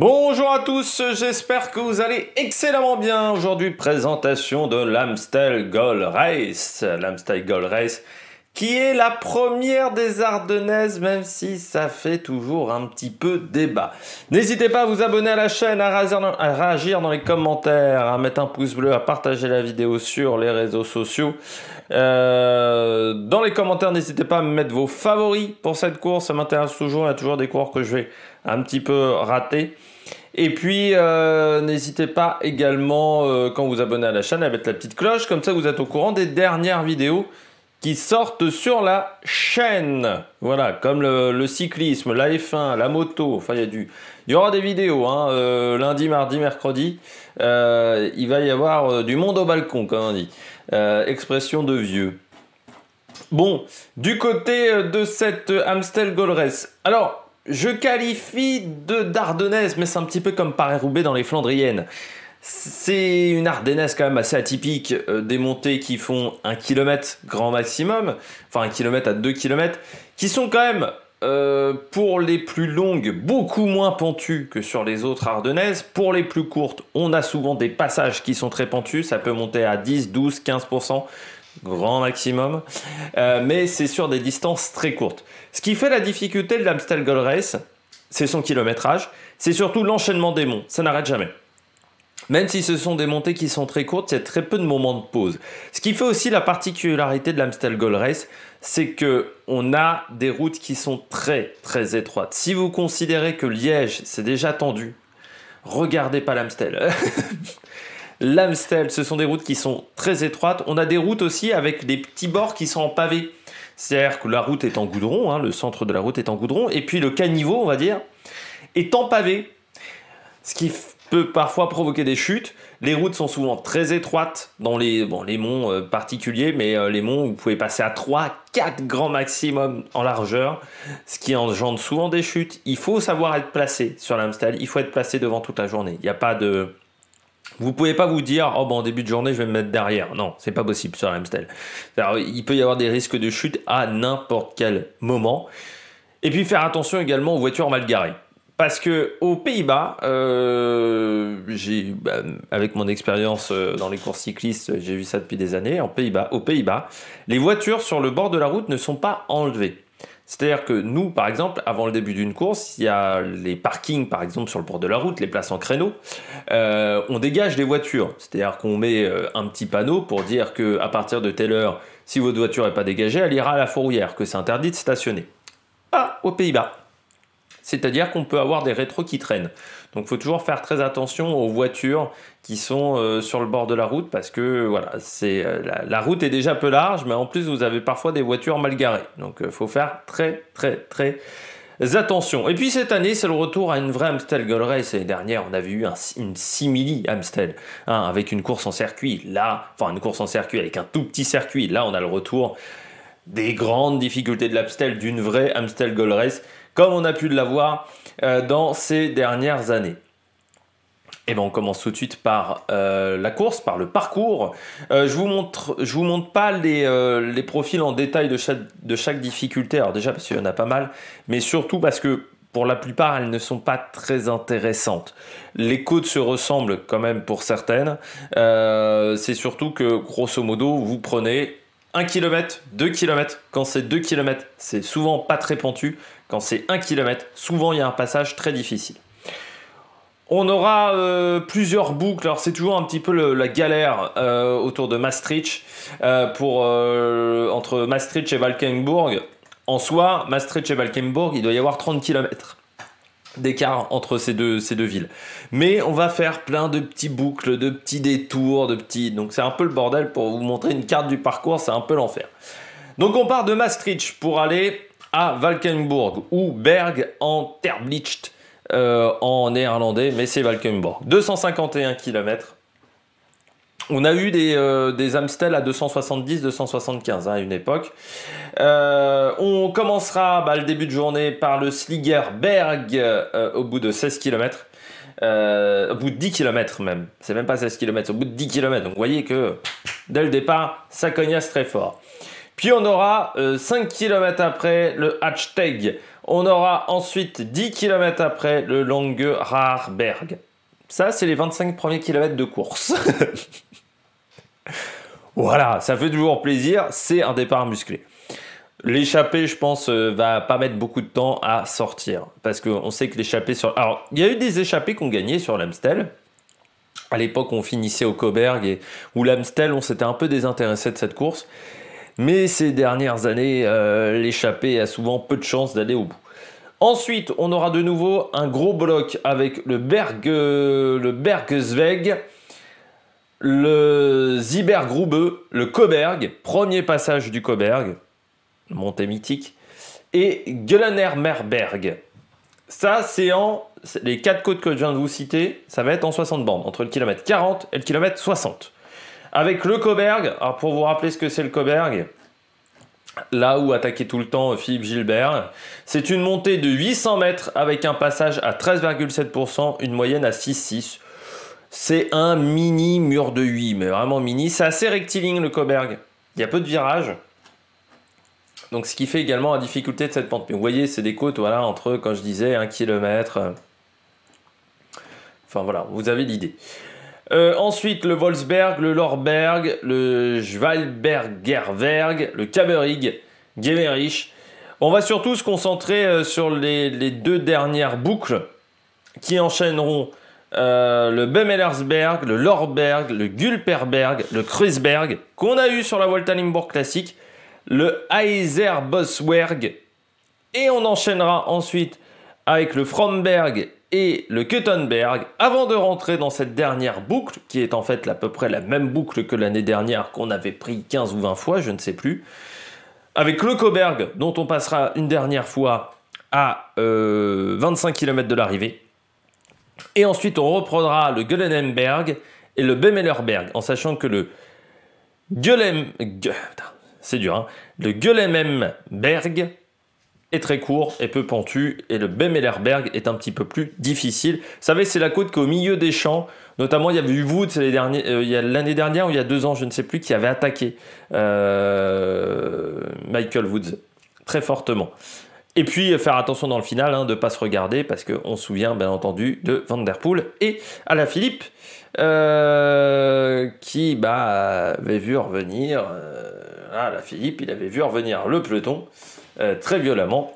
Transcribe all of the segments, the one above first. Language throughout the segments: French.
Bonjour à tous, j'espère que vous allez excellemment bien. Aujourd'hui, présentation de l'Amstel Gold Race. L'Amstel Gold Race qui est la première des Ardennaises, même si ça fait toujours un petit peu débat. N'hésitez pas à vous abonner à la chaîne, à réagir dans les commentaires, à mettre un pouce bleu, à partager la vidéo sur les réseaux sociaux. Euh, dans les commentaires, n'hésitez pas à me mettre vos favoris pour cette course, ça m'intéresse toujours, il y a toujours des cours que je vais un petit peu rater. Et puis, euh, n'hésitez pas également, euh, quand vous abonnez à la chaîne, à mettre la petite cloche. Comme ça, vous êtes au courant des dernières vidéos qui sortent sur la chaîne. Voilà, comme le, cyclisme, la 1 la moto. Enfin, il y y aura des vidéos, hein, euh, lundi, mardi, mercredi. il va y avoir du monde au balcon, comme on dit. expression de vieux. Bon, du côté de cette Amstel Gold Alors, je qualifie de d'ardennaise, mais c'est un petit peu comme Paris-Roubaix dans les Flandriennes. C'est une Ardennaise quand même assez atypique, euh, des montées qui font un km grand maximum, enfin un km à 2 km, qui sont quand même, euh, pour les plus longues, beaucoup moins pentues que sur les autres Ardennaises. Pour les plus courtes, on a souvent des passages qui sont très pentus, ça peut monter à 10, 12, 15% grand maximum, euh, mais c'est sur des distances très courtes. Ce qui fait la difficulté de l'Amstel Gold Race, c'est son kilométrage, c'est surtout l'enchaînement des monts, ça n'arrête jamais. Même si ce sont des montées qui sont très courtes, il y a très peu de moments de pause. Ce qui fait aussi la particularité de l'Amstel Gold Race, c'est que on a des routes qui sont très très étroites. Si vous considérez que Liège, c'est déjà tendu, regardez pas l'Amstel. l'Amstel. Ce sont des routes qui sont très étroites. On a des routes aussi avec des petits bords qui sont en pavé. C'est-à-dire que la route est en goudron, hein, le centre de la route est en goudron, et puis le caniveau, on va dire, est en pavé. Ce qui peut parfois provoquer des chutes. Les routes sont souvent très étroites dans les, bon, les monts euh, particuliers, mais euh, les monts, vous pouvez passer à 3, 4 grands maximum en largeur, ce qui engendre souvent des chutes. Il faut savoir être placé sur l'Amstel, il faut être placé devant toute la journée. Il n'y a pas de... Vous pouvez pas vous dire, oh, bon en début de journée, je vais me mettre derrière. Non, c'est pas possible sur Amstel. Il peut y avoir des risques de chute à n'importe quel moment. Et puis faire attention également aux voitures mal garées. Parce que aux Pays-Bas, euh, bah, avec mon expérience euh, dans les courses cyclistes, j'ai vu ça depuis des années. En Pays-Bas, aux Pays-Bas, les voitures sur le bord de la route ne sont pas enlevées. C'est-à-dire que nous, par exemple, avant le début d'une course, il y a les parkings, par exemple, sur le bord de la route, les places en créneau. Euh, on dégage les voitures. C'est-à-dire qu'on met euh, un petit panneau pour dire que à partir de telle heure, si votre voiture n'est pas dégagée, elle ira à la fourrière, que c'est interdit de stationner. Ah, aux Pays-Bas. C'est-à-dire qu'on peut avoir des rétros qui traînent. Donc il faut toujours faire très attention aux voitures qui sont euh, sur le bord de la route parce que voilà, c'est euh, la, route est déjà peu large, mais en plus vous avez parfois des voitures mal garées. Donc il euh, faut faire très très très attention. Et puis cette année, c'est le retour à une vraie Amstel Gold Race. L'année dernière, on avait eu une simili Amstel, hein, avec une course en circuit. Là, enfin une course en circuit avec un tout petit circuit. Là, on a le retour des grandes difficultés de l'Amstel, d'une vraie Amstel Gold Race comme on a pu l'avoir euh, dans ces dernières années. Et eh ben on commence tout de suite par euh, la course, par le parcours. Euh, je vous montre, je vous montre pas les, profils en détail de chaque, difficulté. Alors déjà parce qu'il y en a pas mal, mais surtout parce que pour la plupart, elles ne sont pas très intéressantes. Les côtes se ressemblent quand même pour certaines. c'est surtout que grosso modo, vous prenez 1 km, 2 km. Quand c'est 2 km, c'est souvent pas très pentu. Quand c'est 1 km, souvent il y a un passage très difficile. On aura euh, plusieurs boucles, alors c'est toujours un petit peu la galère euh, autour de Maastricht, euh, pour, entre Maastricht et Valkenburg. En soi, Maastricht et Valkenburg, il doit y avoir 30 km d'écart entre ces deux, ces deux villes. Mais on va faire plein de petits boucles, de petits détours, de petits... Donc c'est un peu le bordel pour vous montrer une carte du parcours, c'est un peu l'enfer. Donc on part de Maastricht pour aller à Valkenburg ou Berg en Terblicht euh, en néerlandais, mais c'est Valkenburg. 251 km. On a eu des, euh, Amstel à 270-275 hein, à une époque. Euh, on commencera bah, le début de journée par le Berg au bout de 16 km. au bout de 10 km même. C'est même pas 16 km, au bout de 10 km. Donc vous voyez que dès le départ, ça cognace très fort. Puis on aura 5 euh, km après le hashtag. On aura ensuite 10 km après le Lange Raarberg. Ça, c'est les 25 premiers kilomètres de course. voilà, ça fait toujours plaisir. C'est un départ musclé. L'échappée, je pense, euh, va pas mettre beaucoup de temps à sortir. Parce qu'on sait que l'échappée sur. Alors, il y a eu des échappées qu'on gagnait sur l'Amstel. À l'époque, on finissait au Coberg et où l'Amstel, on s'était un peu désintéressé de cette course mais ces dernières années, euh, l'échappée a souvent peu de chances d'aller au bout. Ensuite, on aura de nouveau un gros bloc avec le, Berg, euh, le Bergzweg, le Zibergrube, le Coberg, premier passage du Coberg, montée mythique, et Gullenermerberg. Ça, c'est en. Les quatre côtes que je viens de vous citer, ça va être en 60 bandes, entre le kilomètre 40 et le kilomètre 60. Avec le Coberg, alors pour vous rappeler ce que c'est le Coberg, là où attaquait tout le temps Philippe Gilbert, c'est une montée de 800 mètres avec un passage à 13,7%, une moyenne à 6,6%. C'est un mini mur de 8, mais vraiment mini. C'est assez rectiligne le Coberg. Il y a peu de virages. Donc ce qui fait également la difficulté de cette pente. Mais vous voyez, c'est des côtes, voilà, entre, quand je disais, 1 km. Enfin voilà, vous avez l'idée. Euh, ensuite, le Wolfsberg, le Lorberg, le Schwalbergerberg, le Kaberig, Gemerich. On va surtout se concentrer euh, sur les, deux dernières boucles qui enchaîneront euh, le Bemelersberg, le Lorberg, le Gulperberg, le Kreuzberg, qu'on a eu sur la Volta Limburg classique, le Boswerg, et on enchaînera ensuite avec le Fromberg et le Kettenberg, avant de rentrer dans cette dernière boucle, qui est en fait à peu près la même boucle que l'année dernière qu'on avait pris 15 ou 20 fois, je ne sais plus, avec le Koberg dont on passera une dernière fois à 25 euh, km de l'arrivée. Et ensuite on reprendra le Gulenenberg et le Bemelerberg, en sachant que le Gulen... C'est dur, hein Le Gullenemberg est très court et peu pentu et le Bemelerberg est un petit peu plus difficile. Vous savez, c'est la côte qu'au milieu des champs, notamment il y avait eu Woods euh, l'année dernière ou il y a deux ans, je ne sais plus, qui avait attaqué euh, Michael Woods très fortement. Et puis euh, faire attention dans le final hein, de ne pas se regarder parce qu'on se souvient bien entendu de Van Der Poel, et Alaphilippe euh, qui bah, avait vu revenir. Ah, il avait vu revenir le peloton. Euh, très violemment.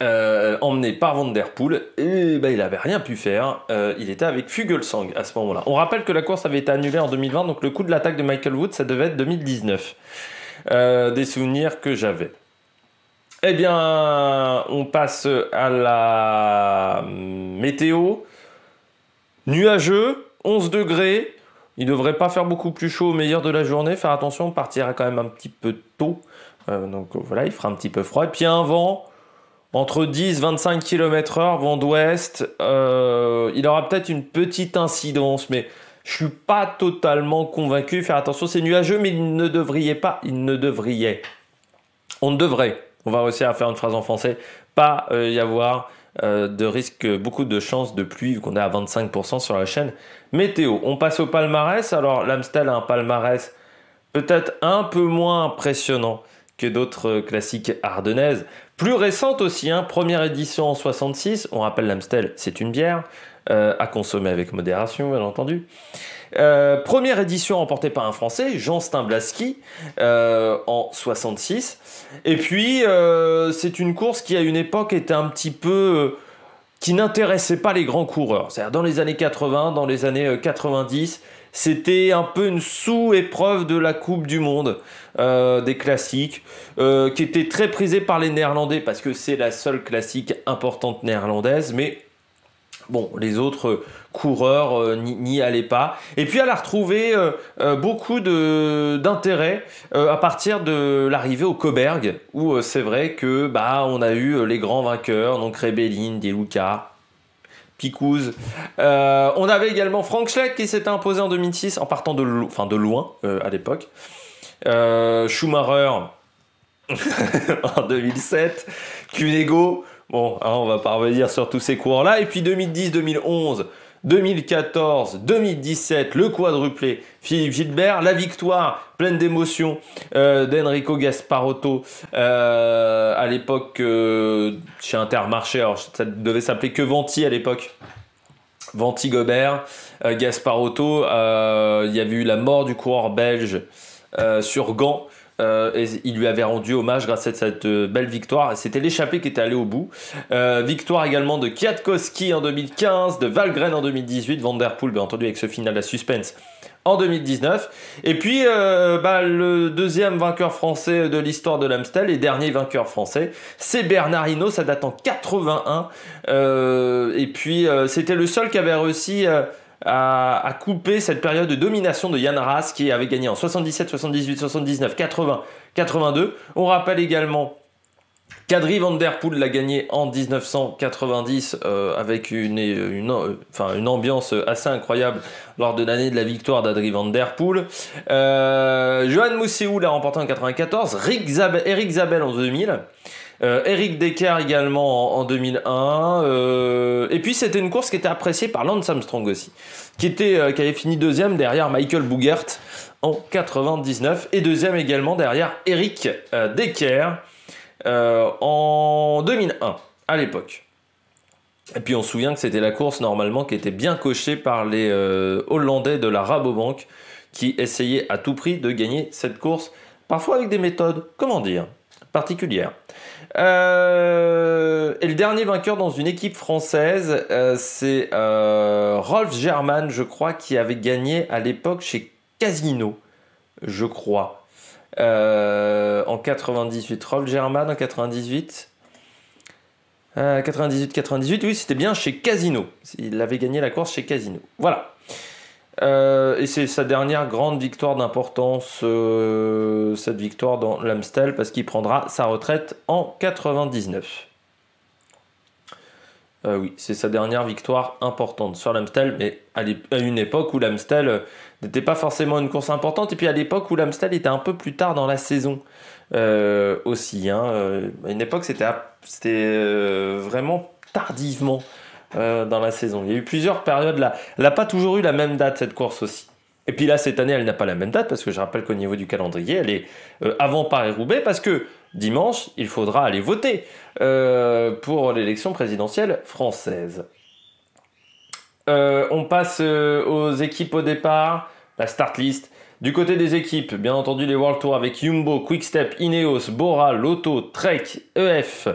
Euh, emmené par Van et bah, il n'avait rien pu faire. Euh, il était avec Fugelsang à ce moment-là. On rappelle que la course avait été annulée en 2020, donc le coup de l'attaque de Michael Wood, ça devait être 2019. des souvenirs que j'avais. Eh bien, on passe à la météo. Nuageux, 11 degrés. Il devrait pas faire beaucoup plus chaud au meilleur de la journée. Faire attention, on partira quand même un petit peu tôt. Euh, donc euh, voilà, il fera un petit peu froid. Et puis un vent entre 10-25 km h vent d'ouest. Euh, il aura peut-être une petite incidence, mais je suis pas totalement convaincu. Faire attention, c'est nuageux, mais il ne devrait pas. Il ne devrait. On devrait. On va réussir à faire une phrase en français. Pas y avoir de risque, beaucoup de chances de pluie, vu qu'on est à 25% sur la chaîne météo. On passe au palmarès. Alors, l'Amstel a un palmarès peut-être un peu moins impressionnant que d'autres euh, classiques ardennaises. Plus récente aussi, hein. première édition en 66, on rappelle l'Amstel, c'est une bière, euh, à consommer avec modération, bien entendu. Euh, première édition remportée par un Français, Jean Blaski, en 66. Et puis, c'est une course qui, à une époque, était un petit peu... qui n'intéressait pas les grands coureurs. C'est-à-dire, dans les années 80, dans les années 90, c'était un peu une sous-épreuve de la Coupe du Monde euh, des classiques, euh, qui était très prisée par les Néerlandais parce que c'est la seule classique importante néerlandaise, mais bon, les autres coureurs euh, n'y allaient pas. Et puis elle a retrouvé beaucoup d'intérêt à partir de l'arrivée au Coburg, où c'est vrai que bah on a eu les grands vainqueurs, donc Rebellin, Deluca. Luca, Picouze. Euh, on avait également Frank Schleck qui s'était imposé en 2006 en partant de, de loin euh, à l'époque. Euh, Schumacher en 2007. Cunego. Bon, hein, on va pas revenir sur tous ces cours là Et puis 2010-2011. 2014, 2017, le quadruplé Philippe Gilbert, la victoire pleine d'émotions euh, d'Enrico Gasparotto euh, à l'époque euh, chez Intermarché, alors ça devait s'appeler que Venti à l'époque. Venti Gobert, Gasparotto, il y avait eu la mort du coureur belge sur Gand euh, et il lui avait rendu hommage grâce à cette euh, belle victoire. C'était l'échappée qui était allée au bout. Euh, victoire également de Kwiatkowski en 2015, de Valgren en 2018, Van Der bien entendu avec ce final à suspense en 2019. Et puis bah, le deuxième vainqueur français de l'histoire de l'Amstel et dernier vainqueur français, c'est Bernard Hinault, ça date en 81. et puis c'était le seul qui avait réussi... À couper coupé cette période de domination de Yann Raas qui avait gagné en 77, 78, 79, 80, 82. On rappelle également qu'Adri Van Der Poel l'a gagné en 1990 euh, avec une, ambiance assez incroyable lors de l'année de la victoire d'Adri Van Der Poel. Euh, Johan Mousseou l'a remporté en 94, Eric Zabel en 2000. Euh, Eric Decker également en, 2001. Euh, et puis c'était une course qui était appréciée par Lance Armstrong aussi, qui, était, euh, qui avait fini deuxième derrière Michael Bougert en 99 et deuxième également derrière Eric Decker en 2001 à l'époque. Et puis on se souvient que c'était la course normalement qui était bien cochée par les Hollandais de la Rabobank qui essayaient à tout prix de gagner cette course, parfois avec des méthodes, comment dire, particulière. Euh, et le dernier vainqueur dans une équipe française, euh, c'est euh, Rolf German, je crois, qui avait gagné à l'époque chez Casino, je crois. en 98, Rolf German en 98. 98-98, oui, c'était bien chez Casino. Il avait gagné la course chez Casino. Voilà. Euh, et c'est sa dernière grande victoire d'importance, euh, cette victoire dans l'Amstel, parce qu'il prendra sa retraite en 99. Euh, oui, c'est sa dernière victoire importante sur l'Amstel, mais à une époque où l'Amstel n'était pas forcément une course importante, et puis à l'époque où l'Amstel était un peu plus tard dans la saison aussi. Hein, à une époque, c'était vraiment tardivement euh, dans la saison. Il y a eu plusieurs périodes là. Elle n'a pas toujours eu la même date, cette course aussi. Et puis là, cette année, elle n'a pas la même date, parce que je rappelle qu'au niveau du calendrier, elle est euh, avant Paris-Roubaix, parce que dimanche, il faudra aller voter euh, pour l'élection présidentielle française. on passe aux équipes au départ, la start list. Du côté des équipes, bien entendu les World Tour avec Jumbo, Quickstep, Ineos, Bora, Lotto, Trek, EF,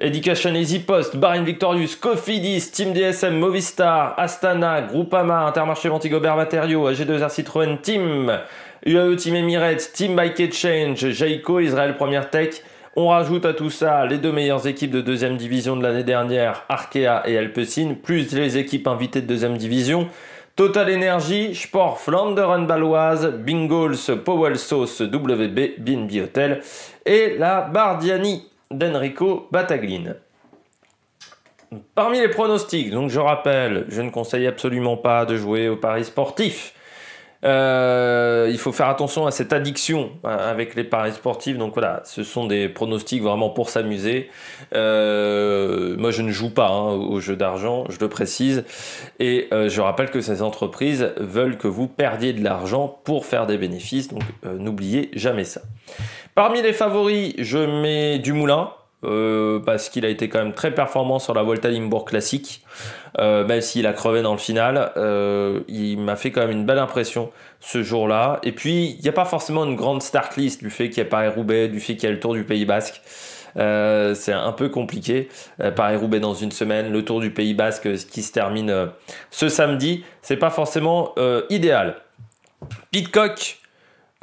Education Easy Post, Bahrain Victorious, Cofidis, Team DSM, Movistar, Astana, Groupama, Intermarché Vantigobert Matériaux, AG2R Citroën, Team, UAE Team Emirates, Team Bike Exchange, Jaico, Israël Première Tech. On rajoute à tout ça les deux meilleures équipes de deuxième division de l'année dernière, Arkea et Alpecin, plus les équipes invitées de deuxième division. Total Energy, Sport Flanderen Balloise, Bingles, Powell Sauce, WB, Bin Hotel et la Bardiani d'Enrico Bataglin. Parmi les pronostics, donc je rappelle, je ne conseille absolument pas de jouer au paris sportif. Euh, il faut faire attention à cette addiction hein, avec les paris sportifs. Donc voilà, ce sont des pronostics vraiment pour s'amuser. Euh, moi, je ne joue pas aux hein, au jeu d'argent, je le précise. Et euh, je rappelle que ces entreprises veulent que vous perdiez de l'argent pour faire des bénéfices. Donc n'oubliez jamais ça. Parmi les favoris, je mets Dumoulin. Euh, parce qu'il a été quand même très performant sur la Volta Limbourg classique, euh, même s'il a crevé dans le final, euh, il m'a fait quand même une belle impression ce jour-là. Et puis, il n'y a pas forcément une grande start list du fait qu'il y a Paris-Roubaix, du fait qu'il y a le Tour du Pays Basque. c'est un peu compliqué. Paris-Roubaix dans une semaine, le Tour du Pays Basque qui se termine ce samedi, c'est pas forcément idéal. Pitcock,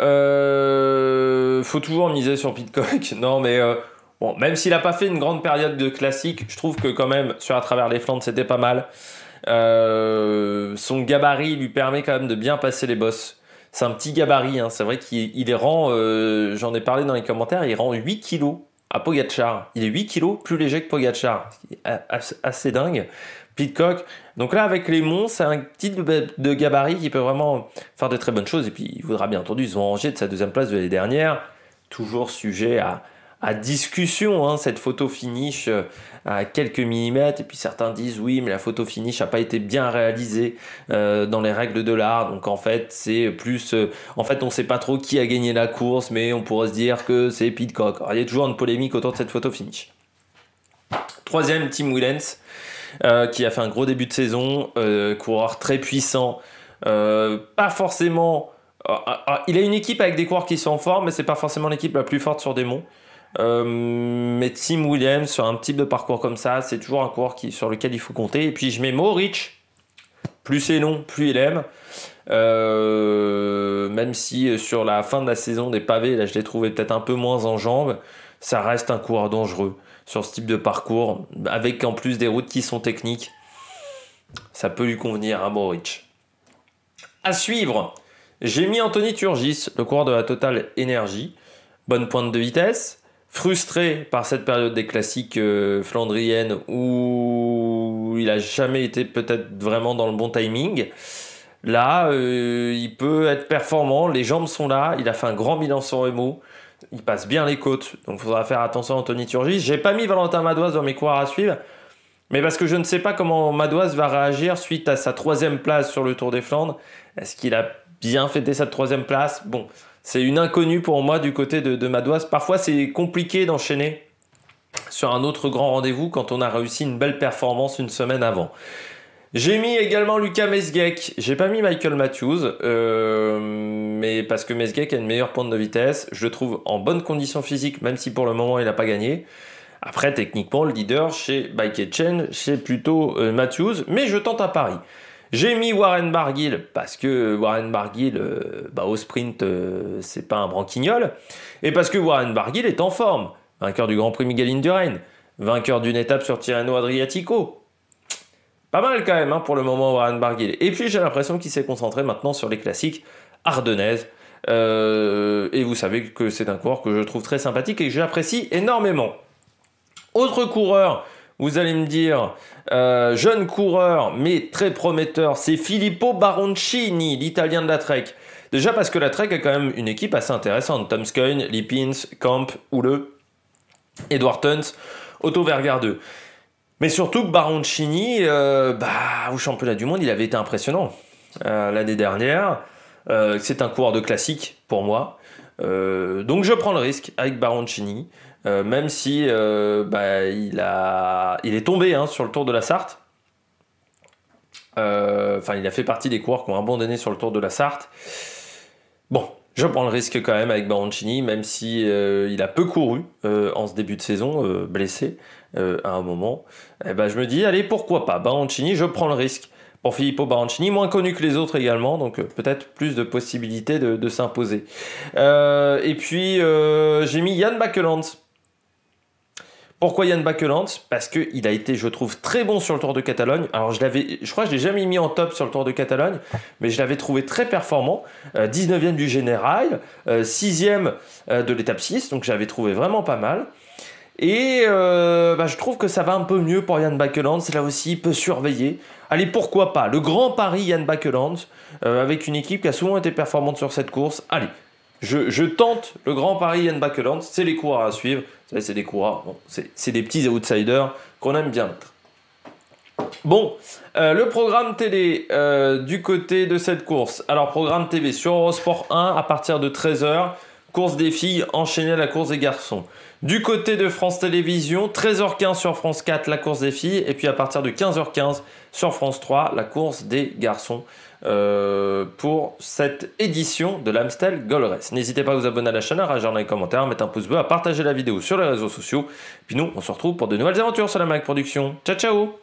euh, faut toujours miser sur Pitcock. Non, mais euh, bon, même s'il n'a pas fait une grande période de classique, je trouve que quand même, sur à travers les Flandres, c'était pas mal. Euh, son gabarit lui permet quand même de bien passer les bosses. C'est un petit gabarit, hein. c'est vrai qu'il est rend, euh, j'en ai parlé dans les commentaires, il rend 8 kilos à Pogachar. Il est 8 kilos plus léger que Pogachar. Assez dingue. Pitcock. Donc là, avec les Monts, c'est un petit de gabarit qui peut vraiment faire de très bonnes choses. Et puis, il voudra bien entendu se venger de sa deuxième place de l'année dernière. Toujours sujet à, discussion, hein. cette photo finish euh, à quelques millimètres. Et puis certains disent oui, mais la photo finish n'a pas été bien réalisée euh, dans les règles de l'art. Donc en fait, c'est plus. Euh, en fait, on ne sait pas trop qui a gagné la course, mais on pourrait se dire que c'est Pitcock. il y a toujours une polémique autour de cette photo finish. Troisième, Tim Willens. Euh, qui a fait un gros début de saison, euh, coureur très puissant, euh, pas forcément... Ah, ah, ah, il a une équipe avec des coureurs qui sont forts, mais c'est pas forcément l'équipe la plus forte sur des monts. mais Tim Williams, sur un type de parcours comme ça, c'est toujours un coureur sur lequel il faut compter. Et puis je mets Rich plus c'est long, plus il aime. même si sur la fin de la saison des pavés, là je l'ai trouvé peut-être un peu moins en jambes, ça reste un coureur dangereux sur ce type de parcours, avec en plus des routes qui sont techniques. Ça peut lui convenir à hein, Moritz. À suivre, j'ai mis Anthony Turgis, le coureur de la Total Énergie. Bonne pointe de vitesse, frustré par cette période des classiques euh, flandriennes où il n'a jamais été peut-être vraiment dans le bon timing. Là, euh, il peut être performant, les jambes sont là, il a fait un grand bilan sur Remo. Il passe bien les côtes, donc il faudra faire attention à Anthony Turgis. J'ai pas mis Valentin Madoise dans mes coureurs à suivre, mais parce que je ne sais pas comment Madoise va réagir suite à sa troisième place sur le Tour des Flandres. Est-ce qu'il a bien fêté sa troisième place Bon, c'est une inconnue pour moi du côté de, de Madouas. Parfois, c'est compliqué d'enchaîner sur un autre grand rendez-vous quand on a réussi une belle performance une semaine avant. J'ai mis également Lucas Mesgek. J'ai pas mis Michael Matthews, euh, mais parce que Mesgek a une meilleure pointe de vitesse. Je le trouve en bonne condition physique, même si pour le moment il n'a pas gagné. Après, techniquement, le leader chez Bike c'est plutôt euh, Matthews, mais je tente à Paris. J'ai mis Warren Barguil parce que Warren Barguil, euh, bah, au sprint, c'est pas un branquignol, et parce que Warren Barguil est en forme, vainqueur du Grand Prix Miguel Indurain, vainqueur d'une étape sur Tirreno Adriatico, pas mal quand même hein, pour le moment Warren Barguil. Et puis j'ai l'impression qu'il s'est concentré maintenant sur les classiques ardennaises. Euh, et vous savez que c'est un coureur que je trouve très sympathique et que j'apprécie énormément. Autre coureur, vous allez me dire, euh, jeune coureur mais très prometteur, c'est Filippo Baroncini, l'italien de la Trek. Déjà parce que la Trek a quand même une équipe assez intéressante. Tom Scoyne, Lippins, Camp, Houleux, Edward Tuns, Otto Vergardeux. Mais surtout que Baroncini, euh, bah, au championnat du monde, il avait été impressionnant euh, l'année dernière. Euh, c'est un coureur de classique pour moi. donc je prends le risque avec Baroncini, même si bah, il, a, il est tombé hein, sur le tour de la Sarthe. Enfin, il a fait partie des coureurs qui ont abandonné sur le tour de la Sarthe. Bon, je prends le risque quand même avec Baroncini, même si il a peu couru en ce début de saison, blessé. Euh, à un moment, eh ben, je me dis, allez, pourquoi pas Baroncini, je prends le risque. Pour Filippo Baroncini, moins connu que les autres également, donc euh, peut-être plus de possibilités de, s'imposer. Euh, et puis, j'ai mis Yann Bakeland. Pourquoi Yann Bakeland Parce qu'il a été, je trouve, très bon sur le Tour de Catalogne. Alors, je crois que je ne l'ai jamais mis en top sur le Tour de Catalogne, mais je l'avais trouvé très performant. 19e du général, 6e de l'étape 6, donc j'avais trouvé vraiment pas mal. Et euh, bah, je trouve que ça va un peu mieux pour Yann Bakeland, là aussi il peut surveiller. Allez, pourquoi pas Le grand Paris, Yann Bakeland, euh, avec une équipe qui a souvent été performante sur cette course. Allez, je, tente le grand Paris, Yann Bakeland, c'est les coureurs à suivre. C'est des coureurs, c'est des petits outsiders qu'on aime bien Bon, euh, le programme télé du côté de cette course. Alors, programme TV sur Eurosport 1 à partir de 13h, course des filles enchaînée à la course des garçons. Du côté de France Télévisions, 13h15 sur France 4, la course des filles, et puis à partir de 15h15 sur France 3, la course des garçons. Euh, pour cette édition de l'Amstel Gold N'hésitez pas à vous abonner à la chaîne, à réagir dans les commentaires, à mettre un pouce bleu, à partager la vidéo sur les réseaux sociaux. Puis nous, on se retrouve pour de nouvelles aventures sur la MAC Production. Ciao ciao